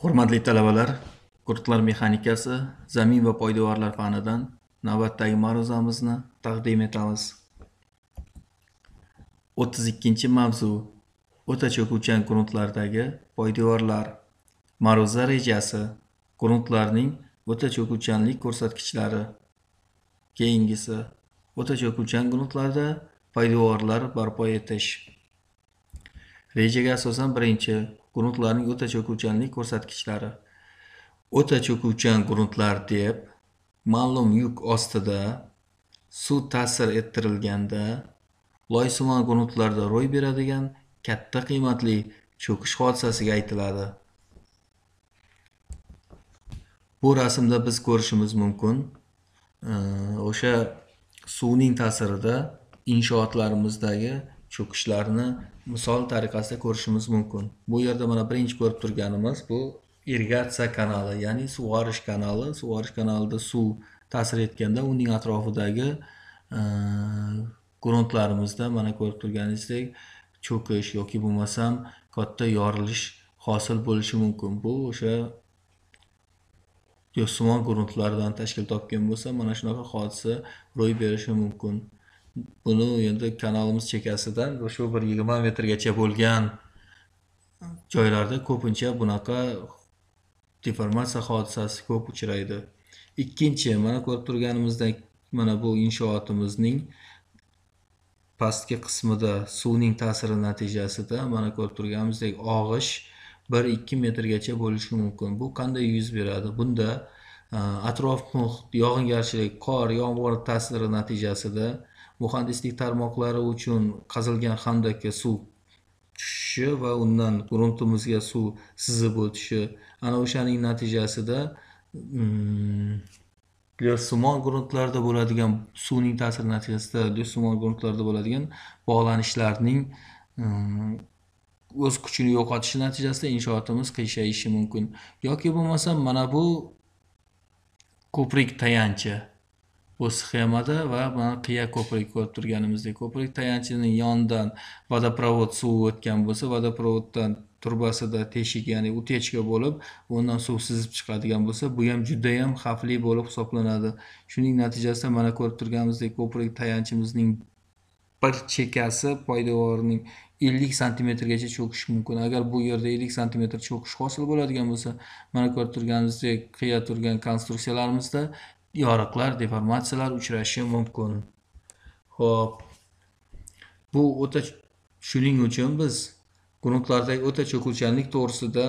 Hurmatli talabalar, qurtlar mexanikasi, zamin va poydevorlar fanidan navbatdagi ma'ruzamizni taqdim etamiz. 32-mavzu o'ta cho'kuvchan qurutlardagi poydevorlar. Ma'ruza rejasi qurutlarning o'ta cho'kuvchanlik ko'rsatkichlari. Keyingisi o'ta cho'kuvchan qurutlarda poydevorlar barpo etish. Rejaga asosan birinchi gruntlarning o'ta cho'kuvchanlik ko'rsatkichlari o'ta cho'kuvchan gruntlar deb ma'lum yuk ostida suv ta'sir ettirilganda loysimon gruntlarda ro'y beradigan katta qiymatli cho'kish hodisasiga aytiladi bu rasmda biz ko'rishimiz mumkin o'sha suvning ta'sirida inshootlarimizdagi cho'kishlarni misol tariqasida ko'rishimiz mumkin bu yerda mana birinchi ko'rib turganimiz bu irrigatsiya kanali ya'ni sug'orish kanali sug'orish kanalida suv ta'sir etganda uning atrofidagi e, gruntlarimizda mana ko'rib turganingizdek cho'kish yoki bo'lmasam katta yorilish hosil bo'lishi mumkin bu o'sha yosimon gruntlardan tashkil topgan bo'lsa mana shunaqa hodisa ro'y berishi mumkin buni endi kanalimiz chekasidan shu bir yigirma metrgacha bo'lgan joylarda ko'pincha bunaqa deformatsiya hodisasi ko'p uchraydi ikkinchi mana ko'rib turganimizdek mana bu inshootimizning pastki qismida suvning ta'siri natijasida mana ko'rib turganimizdek og'ish bir ikki metrgacha bo'lishi mumkin bu qanday yuz beradi bunda e, atrof muhit yog'ingarchilik qor yomg'ir ta'siri natijasida muhandislik tarmoqlari uchun qazilgan xandakka suv tushishi va undan gruntimizga suv sizib o'tishi ana o'shaning natijasida mm, lyossimon gruntlarda bo'ladigan suvning ta'siri natijasida lyossimon gruntlarda bo'ladigan bog'lanishlarning mm, o'z kuchini yo'qotishi natijasida inshootimiz qiyshayishi mumkin yoki bo'lmasa mana bu ko'prik tayanchi bu sxemada va mana qiya ko'prik ko'rib turganimizdek ko'prik tayanchining yonidan vodoprovod suvi o'tgan bo'lsa vodoprovoddan turbasida teshik ya'ni utechka bo'lib undan suv sizib chiqadigan bo'lsa bu ham judayam xavfli bo'lib hisoblanadi shuning natijasida mana ko'rib turganimizdek ko'prik tayanchimizning bir chekkasi poydevorning ellik santimetrgacha cho'kishi mumkin agar bu yerda ellik santimetr cho'kish hosil bo'ladigan bo'lsa mana ko'rib turganimizdek qiya turgan konstruksiyalarimizda yoriqlar deformatsiyalar uchrashi mumkin ho'p bu o'ta shuning uchun biz gruntlardagi o'ta cho'kuvchanlik to'g'risida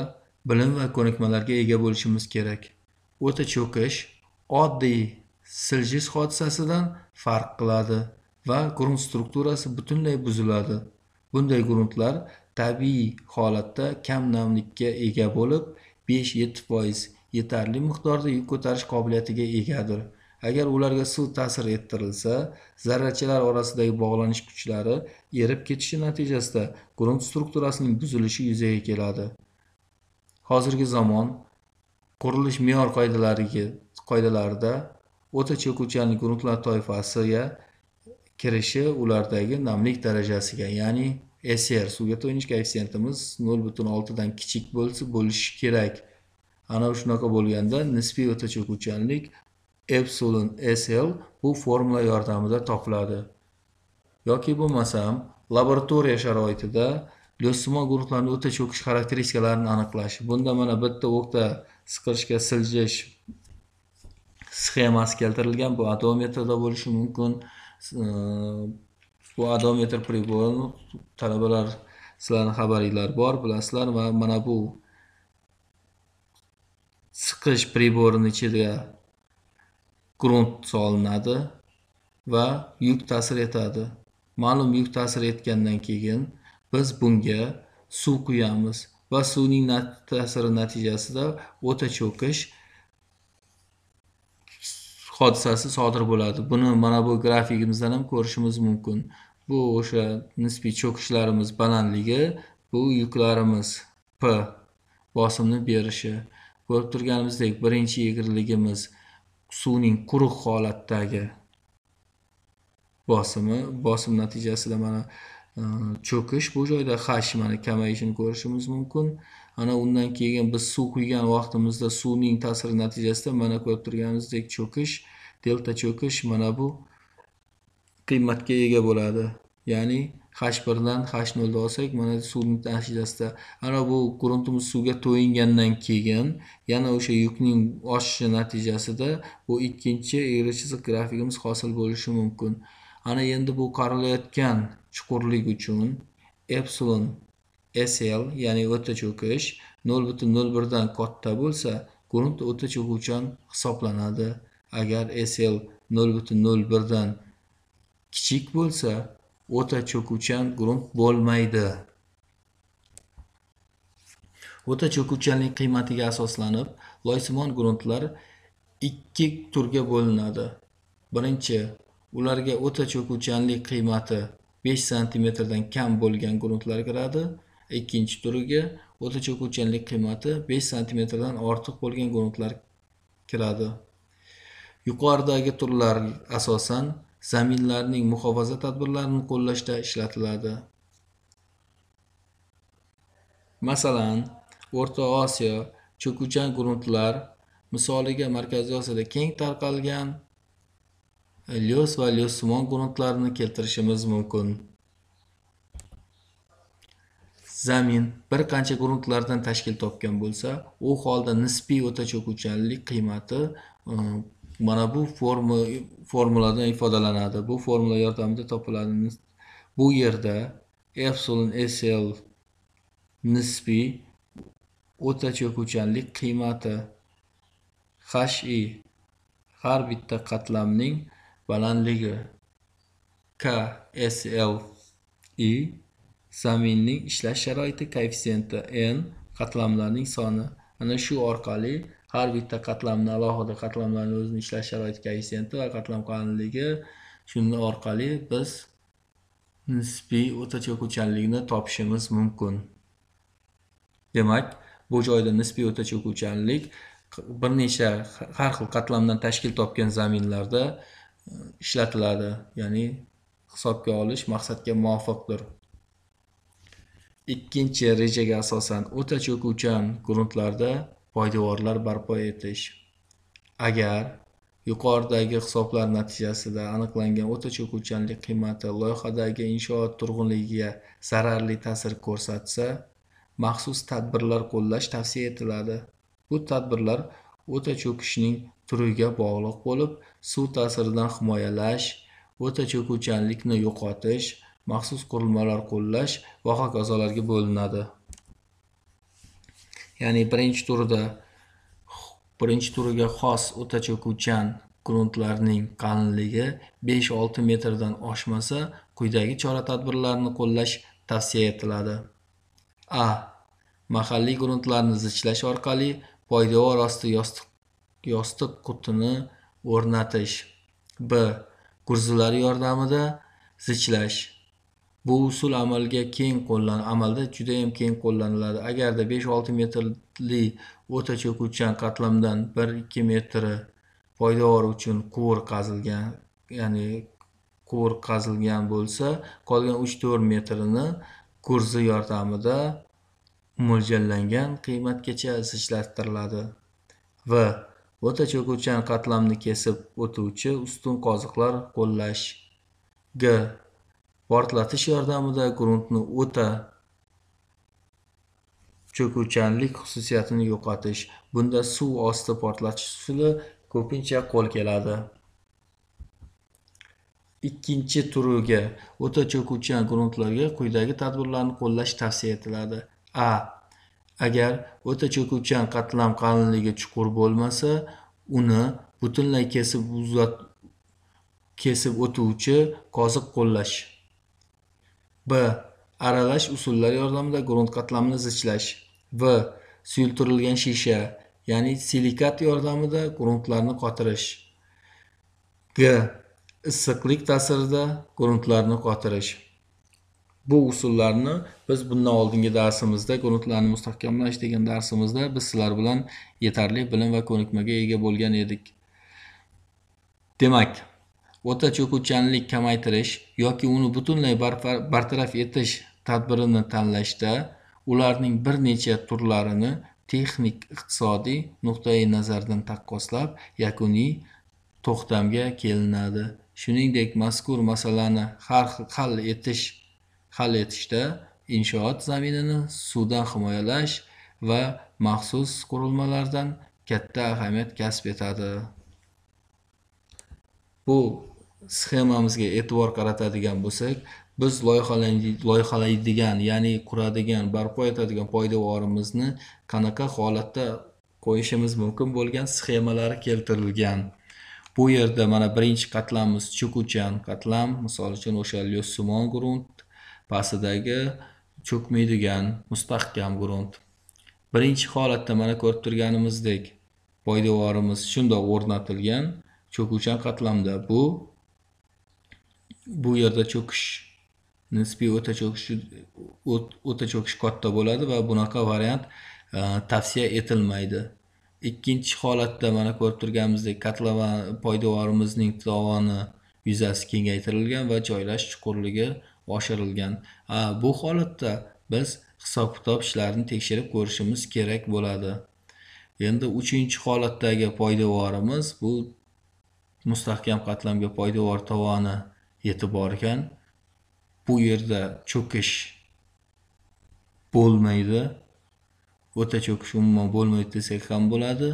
bilim va ko'nikmalarga ega bo'lishimiz kerak o'ta cho'kish oddiy siljish hodisasidan farq qiladi va grunt strukturasi butunlay buziladi bunday gruntlar tabiiy holatda kam namlikka ega bo'lib 5-7 foiz yetarli miqdorda yuk ko'tarish qobiliyatiga egadir agar ularga suv ta'sir ettirilsa zarrachalar orasidagi bog'lanish kuchlari erib ketishi natijasida grunt strukturasining buzilishi yuzaga keladi hozirgi zamon qurilish me'yor qoidalariga qoidalarida o'ta cho'kuvchanlik gruntlar toifasiga kirishi ulardagi namlik darajasiga ya'ni SR suvga to'yinish nol 0.6 dan kichik bo'lsa bo'lishi kerak ana shunaqa bo'lganda nisbiy o'ta cho'kuvchanlik epsilon sl bu formula yordamida topiladi yoki bo'lmasam laboratoriya sharoitida lyossimon guruhlarni o'ta cho'kish xarakteristikalarini aniqlash bunda mana bitta o'qda siqirishga siljish sxemasi keltirilgan bu adometrda bo'lishi mumkin bu adometr pribor talabalar sizlarni xabaringlar bor bilasizlar va mana bu siqish priborini ichiga grunt solinadi va yuk ta'sir etadi ma'lum yuk ta'sir etgandan keyin biz bunga suv quyamiz va suvning ta'siri natijasida o'ta cho'kish hodisasi sodir bo'ladi buni mana bu grafikimizdan ham ko'rishimiz mumkin bu o'sha nisbiy cho'kishlarimiz balandligi bu yuklarimiz p bosimni berishi ko'rib turganimizdek birinchi egriligimiz suvning quruq holatdagi bosimi bosim natijasida mana e, cho'kish bu joyda hash mana kamayishini ko'rishimiz mumkin ana undan keyin biz suv quygan vaqtimizda suvning ta'siri natijasida mana ko'rib turganimizdek cho'kish delta cho'kish mana bu qiymatga ega bo'ladi ya'ni h birdan h nolni olsak mana suvni natijasida ana bu gruntimiz suvga to'yingandan keyin yana o'sha yukning oshishi natijasida bu ikkinchi egri chiziq grafigimiz hosil bo'lishi mumkin ana endi bu qarilayotgan chuqurlik uchun epsilon sl ya'ni o'rta cho'kish nol butun nol birdan katta bo'lsa grunt o'rta cho'kuvchan hisoblanadi agar sl nol butun nol birdan kichik bo'lsa o'ta cho'kuvchan guruh bo'lmaydi o'ta cho'kuvchanlik qiymatiga asoslanib loysimon gruntlar ikki turga bo'linadi birinchi ularga o'ta cho'kuvchanlik qiymati 5 santimetrdan kam bo'lgan gruntlar kiradi ikkinchi turiga o'ta cho'kuvchanlik qiymati 5 santimetrdan ortiq bo'lgan gruntlar kiradi yuqoridagi turlar asosan zaminlarning muhofaza tadbirlarini qo'llashda ishlatiladi masalan o'rta osiyo cho'kuvchan gruntlar misoliga markaziy osiyoda keng tarqalgan lyos va lyosimon gruntlarini keltirishimiz mumkin zamin bir qancha gruntlardan tashkil topgan bo'lsa u holda nisbiy o'ta cho'kuvchanlik qiymati mana bu formu formuladan ifodalanadi bu formula yordamida topiladi bu yerda epsilon sl nisbiy o'ta cho'kuvchanlik qiymati i har bitta qatlamning balandligi k sl i zaminning ishlash sharoiti koeffitsiyenti n qatlamlarning soni ana shu orqali har bitta qatlamni alohida qatlamlarni o'zini ishlash sharoiti koeffitsiyenti va qatlam qalinligi shuni orqali biz nisbiy o'rtacha ko'chanlikni topishimiz mumkin demak bu joyda nisbiy o'rtacha ko'chanlik bir necha har xil qatlamdan tashkil topgan zaminlarda e, ishlatiladi ya'ni hisobga olish maqsadga muvofiqdir ikkinchi rejaga asosan o'rtacha cho'kuvchan gruntlarda poydevorlar barpo etish agar yuqoridagi hisoblar natijasida aniqlangan o'ta cho'kuvchanlik qiymati loyihadagi inshoot turg'unligiga zararli ta'sir ko'rsatsa maxsus tadbirlar qo'llash tavsiya etiladi bu tadbirlar o'ta cho'kishning turiga bog'liq bo'lib suv ta'siridan himoyalash o'ta cho'kuvchanlikni yo'qotish maxsus qurilmalar qo'llash va hokazolarga bo'linadi ya'ni birinchi turda birinchi turiga xos o'ta cho'kuvchan gruntlarning qalinligi 5-6 metrdan oshmasa quyidagi chora tadbirlarni qo'llash tavsiya etiladi a mahalliy gruntlarni zichlash orqali poydevor osti yostiq yostiq qutini o'rnatish b gurzilar yordamida zichlash bu usul amalga keng qo'llan amalda judayam keng qo'llaniladi agarda besh olti metrli o'ta cho'kuvchan qatlamdan bir ikki metri poydevor uchun quvur qazilgan ya'ni quvur qazilgan bo'lsa qolgan uch to'rt metrini kurzi yordamida mo'ljallangan qiymatgacha zichlashtiriladi va o'ta cho'kuvchan qatlamni kesib o'tuvchi ustun qoziqlar qo'llash g portlatish yordamida gruntni o'ta cho'kuvchanlik xususiyatini yo'qotish bunda suv osti portlatish usuli ko'pincha qo'l keladi ikkinchi turiga o'ta cho'kuvchan gruntlarga quyidagi tadbirlarni qo'llash tavsiya etiladi a agar o'ta cho'kuvchan qatlam qalinligi chuqur bo'lmasa uni butunlay kesib uzat kesib o'tuvchi qoziq qo'llash b aralash usullar yordamida grunt qatlamini zichlash v suyultirilgan shisha ya'ni silikat yordamida gruntlarni qotirish g issiqlik ta'sirida gruntlarni qotirish bu usullarni biz bundan oldingi darsimizda gruntlarni mustahkamlash degan darsimizda biz sizlar bilan yetarli bilim va ko'nikmaga ega bo'lgan edik demak o'ta cho'kuvchanlik kamaytirish yoki uni butunlay bartaraf etish tadbirini tanlashda ularning bir necha turlarini texnik iqtisodiy nuqtai nazardan taqqoslab yakuniy to'xtamga kelinadi shuningdek mazkur masalani hal etish hal etishda inshoot zaminini suvdan himoyalash va maxsus qurilmalardan katta ahamiyat kasb etadi bu sxemamizga e'tibor qaratadigan bo'lsak biz loyihalaydigan ya'ni quradigan barpo etadigan poydevorimizni qanaqa holatda qo'yishimiz mumkin bo'lgan sxemalari keltirilgan bu yerda mana birinchi qatlamimiz cho'kuvchan qatlam misol uchun o'sha lyossimon grunt pastidagi cho'kmaydigan mustahkam grunt birinchi holatda mana ko'rib turganimizdek poydevorimiz shundoq o'rnatilgan cho'kuvchan qatlamda bu bu yerda cho'kish nisbiy o'ta cho'kish o'ta cho'kish katta bo'ladi va bunaqa variant e, tavsiya etilmaydi ikkinchi holatda mana ko'rib turganimizdek kotlova poydevorimizning tovoni yuzasi kengaytirilgan va joylash chuqurligi oshirilgan bu holatda biz hisob kitob ishlarini tekshirib ko'rishimiz kerak bo'ladi endi uchinchi holatdagi poydevorimiz bu mustahkam qatlamga poydevor tovoni yetib borgan bu yerda cho'kish bo'lmaydi o'ta cho'kish umuman bo'lmaydi desak ham bo'ladi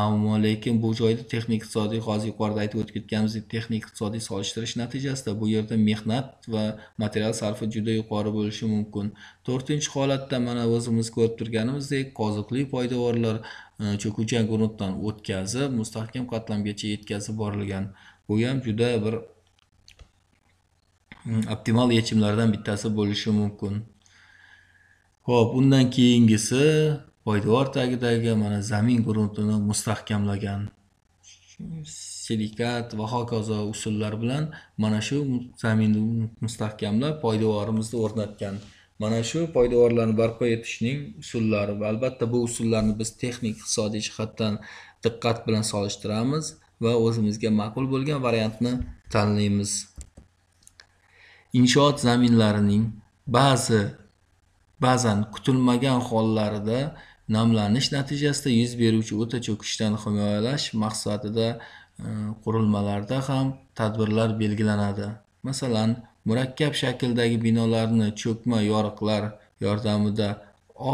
ammo lekin bu joyda texnik iqtisodiy hozir yuqorida aytib o'tib ketganimizdek texnik iqtisodiy solishtirish natijasida bu yerda mehnat va material sarfi juda yuqori bo'lishi mumkin to'rtinchi holatda mana o'zimiz ko'rib turganimizdek qoziqli poydevorlar e, cho'kuvchan gruntdan o'tkazib mustahkam qatlamgacha yetkazib borilgan bu ham juda bir optimal yechimlardan bittasi bo'lishi mumkin ho'p undan keyingisi poydevor tagidagi mana zamin gruntini mustahkamlagan silikat va hokazo usullar bilan mana shu zaminni mustahkamlab poydevorimizni o'rnatgan mana shu poydevorlarni barpo etishning usullari va albatta bu usullarni biz texnik iqtisodiy jihatdan diqqat bilan solishtiramiz va o'zimizga ma'qul bo'lgan variantni tanlaymiz Inshoot zaminlarining ba'zi ba'zan kutilmagan hollarida namlanish natijasida yuz beruvchi o'ta cho'kishdan himoyalash maqsadida e, qurilmalarda ham tadbirlar belgilanadi. Masalan, murakkab shakldagi binolarni cho'kma yoriqlar yordamida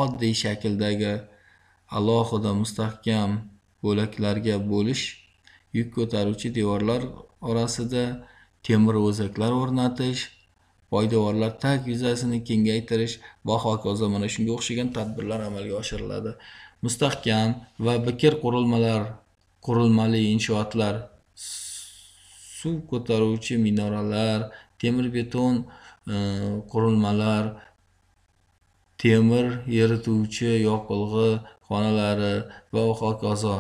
oddiy shakldagi alohida mustahkam bo'laklarga bo'lish, yuk ko'taruvchi devorlar orasida temir o'zaklar o'rnatish poydevorlar tag yuzasini kengaytirish va hokazo mana shunga o'xshagan tadbirlar amalga oshiriladi mustahkam va bikir qurilmalar qurilmali inshootlar suv ko'taruvchi minoralar temir beton e, qurilmalar temir yerituvchi yoqilg'i xonalari va hokazo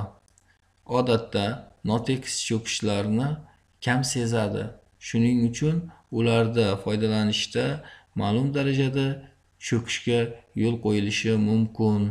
odatda notekis cho'kishlarni kam sezadi shuning uchun ularda foydalanishda ma'lum darajada cho'kishga yo'l qo'yilishi mumkin